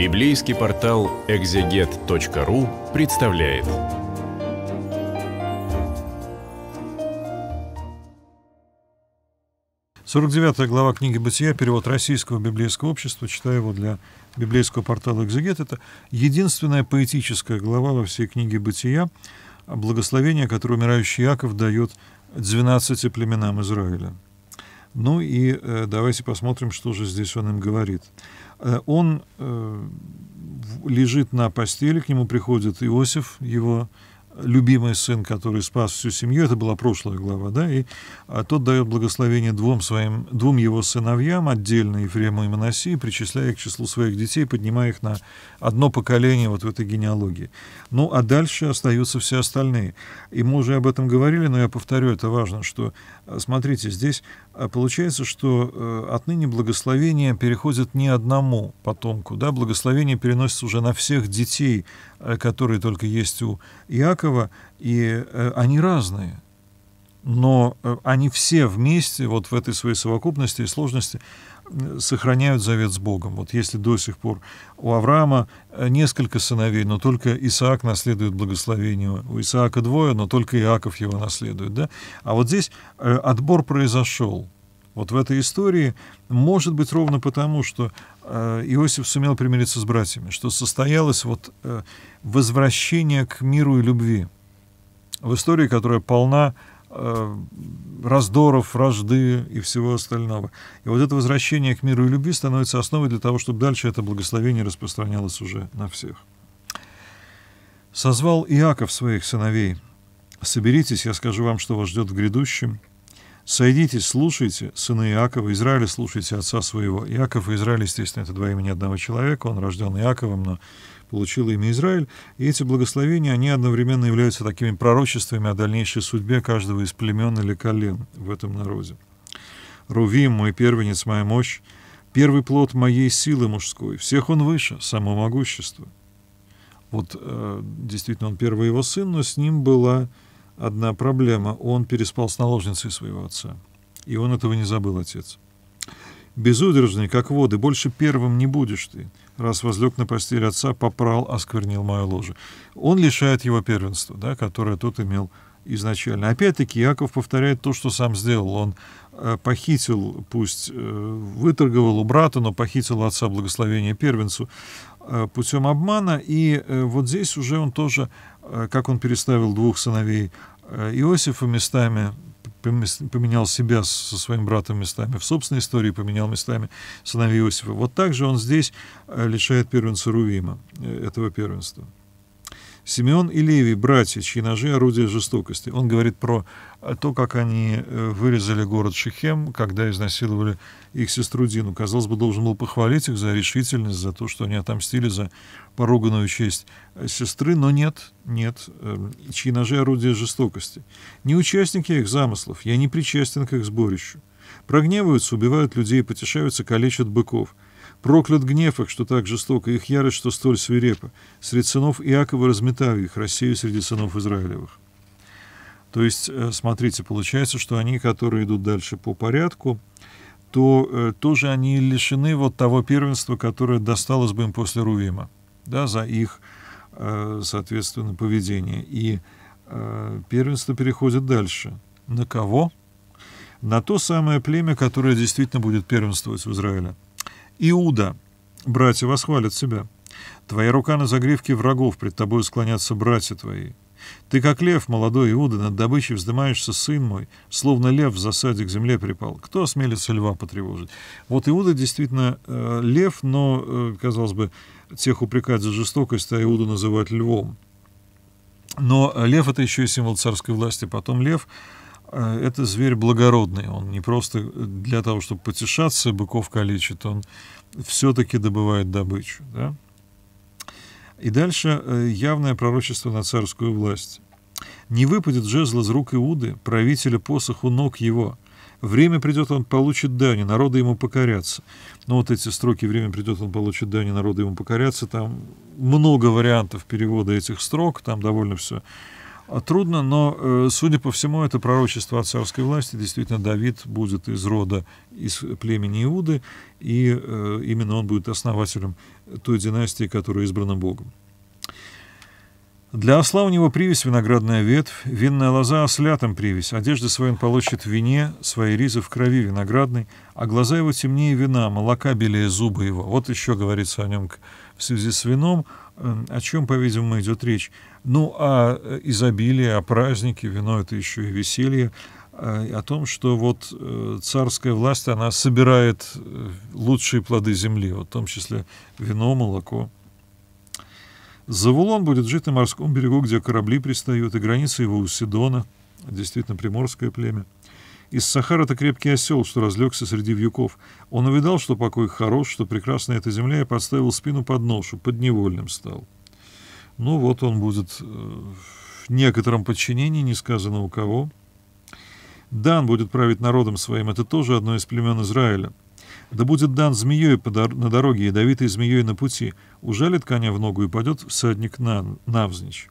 Библейский портал экзегет.ру представляет. Сорок девятая глава книги «Бытия», перевод российского библейского общества, читаю его для библейского портала «Экзегет». Это единственная поэтическая глава во всей книге «Бытия», благословение, которое умирающий Яков дает 12 племенам Израиля – ну и э, давайте посмотрим, что же здесь он им говорит. Э, он э, лежит на постели, к нему приходит Иосиф, его любимый сын, который спас всю семью, это была прошлая глава, да, и а тот дает благословение двум своим, двум его сыновьям, отдельно Ефрему и Моносии, причисляя их к числу своих детей, поднимая их на одно поколение вот в этой генеалогии. Ну, а дальше остаются все остальные. И мы уже об этом говорили, но я повторю, это важно, что, э, смотрите, здесь э, получается, что э, отныне благословение переходит не одному потомку, да, благословение переносится уже на всех детей, которые только есть у Иакова, одинаково, и э, они разные. Но э, они все вместе, вот в этой своей совокупности и сложности, сохраняют завет с Богом. Вот если до сих пор у Авраама э, несколько сыновей, но только Исаак наследует благословение, у Исаака двое, но только Иаков его наследует, да? А вот здесь отбор произошел, вот в этой истории, может быть, ровно потому, что э, Иосиф сумел примириться с братьями, что состоялось вот э, возвращение к миру и любви. В истории, которая полна э, раздоров, вражды и всего остального. И вот это возвращение к миру и любви становится основой для того, чтобы дальше это благословение распространялось уже на всех. «Созвал Иаков своих сыновей. Соберитесь, я скажу вам, что вас ждет в грядущем» Сойдите, слушайте сына Иакова, Израиля слушайте отца своего. Иаков и Израиль, естественно, это два имени одного человека, он рожден Иаковом, но получил имя Израиль. И эти благословения, они одновременно являются такими пророчествами о дальнейшей судьбе каждого из племен или колен в этом народе. «Рувим, мой первенец, моя мощь, первый плод моей силы мужской, всех он выше, само могущество». Вот э, действительно он первый его сын, но с ним была одна проблема. Он переспал с наложницей своего отца. И он этого не забыл, отец. Безудержный, как воды, больше первым не будешь ты. Раз возлег на постель отца, попрал, осквернил мою ложе. Он лишает его первенства, да, которое тот имел изначально. Опять-таки Яков повторяет то, что сам сделал. Он э, похитил, пусть э, выторговал у брата, но похитил отца благословения первенцу э, путем обмана. И э, вот здесь уже он тоже Э, как он переставил двух сыновей э, Иосифа местами, поменял себя со своим братом местами, в собственной истории поменял местами сыновей Иосифа. Вот так же он здесь э, лишает первенца Рувима, этого первенства. Симеон и Левий, братья, чьи ножи — орудие жестокости. Он говорит про э, то, как они э, вырезали город Шихем, когда изнасиловали их сестру Дину. Казалось бы, должен был похвалить их за решительность, за то, что они отомстили за поруганную честь э, сестры, но нет, нет, чьи ножи — орудие жестокости. Не участник я их замыслов, я не причастен к их сборищу. Прогневаются, убивают людей, потешаются, калечат быков — Проклят гнев их, что так жестоко, их ярость, что столь свирепа, Среди сынов Иакова разметаю их, россию среди сынов Израилевых». То есть, э, смотрите, получается, что они, которые идут дальше по порядку, то э, тоже они лишены вот того первенства, которое досталось бы им после Рувима, да, за их, э, соответственно, поведение. И э, первенство переходит дальше. На кого? На то самое племя, которое действительно будет первенствовать в Израиле. Иуда, братья восхвалят себя. Твоя рука на загривке врагов, пред тобой склонятся братья твои. Ты, как лев, молодой Иуда, над добычей вздымаешься, сын мой, словно лев в засаде к земле припал. Кто осмелится льва потревожить? Вот Иуда действительно э, лев, но, э, казалось бы, тех упрекать за жестокость, а Иуду называть львом. Но э, лев — это еще и символ царской власти. Потом лев Э, это зверь благородный. Он не просто для того, чтобы потешаться, быков калечит, он все-таки добывает добычу. Да? И дальше э, явное пророчество на царскую власть. «Не выпадет жезл из рук Иуды, правителя посоху ног его. Время придет, он получит дани, народы ему покорятся». Ну вот эти строки «Время придет, он получит дани, народы ему покорятся», там много вариантов перевода этих строк, там довольно все трудно, но, э, судя по всему, это пророчество о царской власти. Действительно, Давид будет из рода, из племени Иуды, и э, именно он будет основателем той династии, которая избрана Богом. Для осла у него привязь виноградная ветвь, винная лоза осля там привязь, одежды свои он получит в вине, свои ризы в крови виноградной, а глаза его темнее вина, молока белее зубы его. Вот еще говорится о нем в связи с вином, Э, о чем, по-видимому, идет речь? Ну, о э, изобилии, о празднике, вино — это еще и веселье, э, о том, что вот царская власть, она собирает лучшие плоды земли, вот в том числе вино, молоко. Завулон будет жить на морском берегу, где корабли пристают, и граница его у Сидона, действительно приморское племя. Из Сахара-то крепкий осел, что разлегся среди вьюков. Он увидал, что покой хорош, что прекрасна эта земля, и подставил спину под ношу, подневольным стал. Ну вот он будет э, в некотором подчинении, не сказано у кого. Дан будет править народом своим, это тоже одно из племен Израиля. Да будет дан змеей на дороге, ядовитой змеей на пути. Ужалит коня в ногу и падет всадник на навзничь.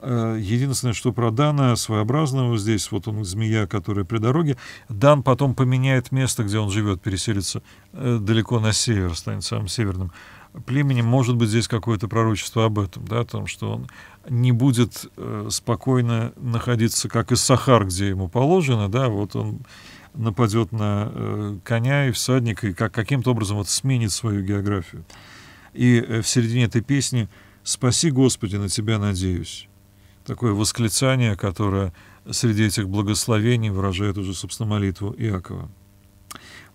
Э, единственное, что про Дана своеобразного здесь, вот он змея, которая при дороге. Дан потом поменяет место, где он живет, переселится э, далеко на север, станет самым северным племенем. Может быть, здесь какое-то пророчество об этом, да, о том, что он не будет э, спокойно находиться, как и Сахар, где ему положено, да, вот он нападет на коня и всадника, и как, каким-то образом вот сменит свою географию. И в середине этой песни «Спаси, Господи, на Тебя надеюсь» такое восклицание, которое среди этих благословений выражает уже, собственно, молитву Иакова.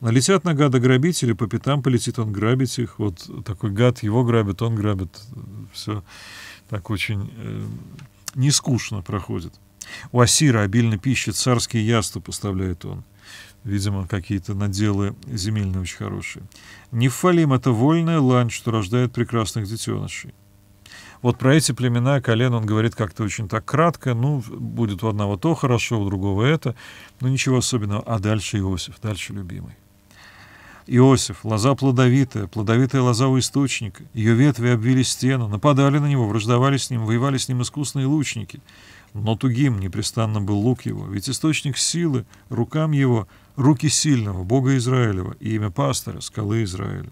Налетят на гада грабители, по пятам полетит, он грабить их. Вот такой гад его грабит, он грабит. Все так очень э, нескучно проходит. У Асира обильно пищи, царские яства поставляет он. Видимо, какие-то наделы земельные очень хорошие. Нефалим — это вольная лань, что рождает прекрасных детенышей. Вот про эти племена колен он говорит как-то очень так кратко. Ну, будет у одного то хорошо, у другого это. но ну, ничего особенного. А дальше Иосиф, дальше любимый. Иосиф, лоза плодовитая, плодовитая лоза у источника. Ее ветви обвили стену, нападали на него, враждовали с ним, воевали с ним искусные лучники. Но тугим непрестанно был лук его, ведь источник силы, рукам его, руки сильного, Бога Израилева, и имя пастора, скалы Израиля.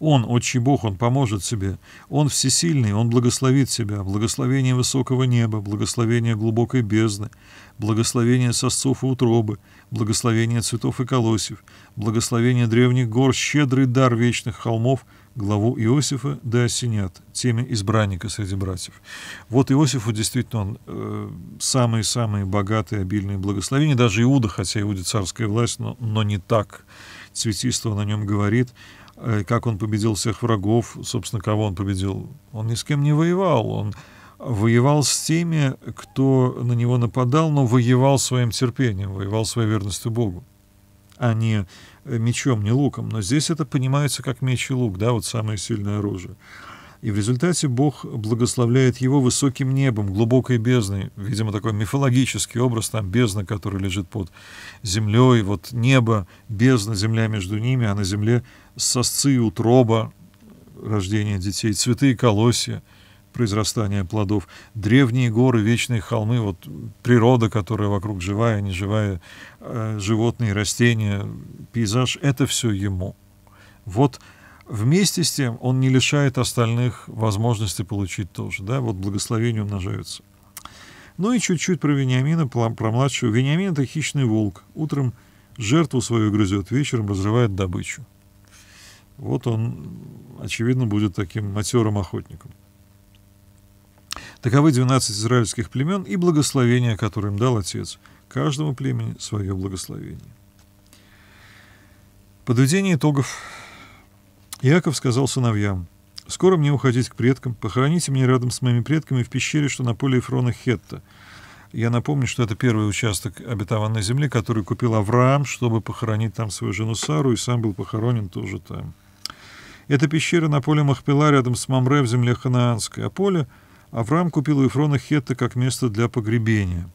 Он, Отче Бог, Он поможет тебе. Он всесильный, Он благословит тебя. Благословение высокого неба, благословение глубокой бездны, благословение сосцов и утробы, благословение цветов и колосьев, благословение древних гор, щедрый дар вечных холмов — главу Иосифа да осенят, теме избранника среди братьев. Вот Иосифу действительно он э, самые-самые богатые, обильные благословения. Даже Иуда, хотя Иуде царская власть, но, но не так цветистово на нем говорит. Э, как он победил всех врагов, собственно, кого он победил. Он ни с кем не воевал, он воевал с теми, кто на него нападал, но воевал своим терпением, воевал своей верностью Богу, а не э, мечом, не луком. Но здесь это понимается как меч и лук, да, вот самое сильное оружие и в результате Бог благословляет его высоким небом, глубокой бездной, видимо, такой мифологический образ, там бездна, которая лежит под землей, вот небо, бездна, земля между ними, а на земле сосцы и утроба рождения детей, цветы и колосья, произрастания плодов, древние горы, вечные холмы, вот природа, которая вокруг живая, неживая, э, животные, растения, пейзаж, это все ему. Вот Вместе с тем он не лишает остальных возможности получить тоже. Да? Вот благословения умножаются. Ну и чуть-чуть про Вениамина, про младшего. Вениамин — это хищный волк. Утром жертву свою грызет, вечером разрывает добычу. Вот он, очевидно, будет таким матерым охотником. Таковы 12 израильских племен и благословения, которые им дал Отец. Каждому племени свое благословение. Подведение итогов Иаков сказал сыновьям, «Скоро мне уходить к предкам, похороните меня рядом с моими предками в пещере, что на поле Ефрона Хетта». Я напомню, что это первый участок обетованной земли, который купил Авраам, чтобы похоронить там свою жену Сару, и сам был похоронен тоже там. Эта пещера на поле Махпила рядом с Мамре в земле Ханаанской, а поле Авраам купил у Ефрона Хетта как место для погребения.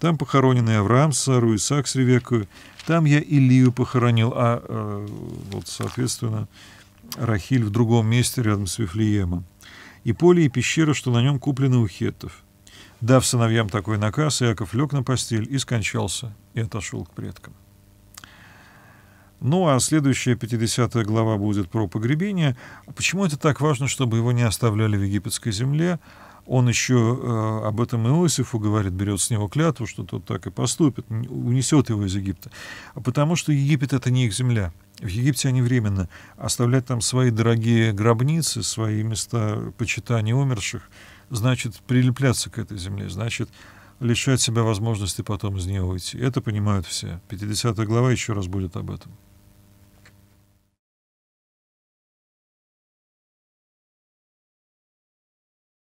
Там похоронены Авраам Сару, Исаак с Ревекою. Там я Илию похоронил, а э, вот, соответственно, Рахиль в другом месте рядом с Вифлеемом, и поле и пещера, что на нем куплены у хеттов. Дав сыновьям такой наказ, Иаков лег на постель и скончался, и отошел к предкам. Ну, а следующая 50 глава будет про погребение. Почему это так важно, чтобы его не оставляли в египетской земле? он еще э, об этом Иосифу говорит, берет с него клятву, что тот так и поступит, унесет его из Египта. А потому что Египет — это не их земля. В Египте они временно оставлять там свои дорогие гробницы, свои места почитания умерших, значит прилепляться к этой земле, значит лишать себя возможности потом из нее выйти. Это понимают все. 50 глава еще раз будет об этом.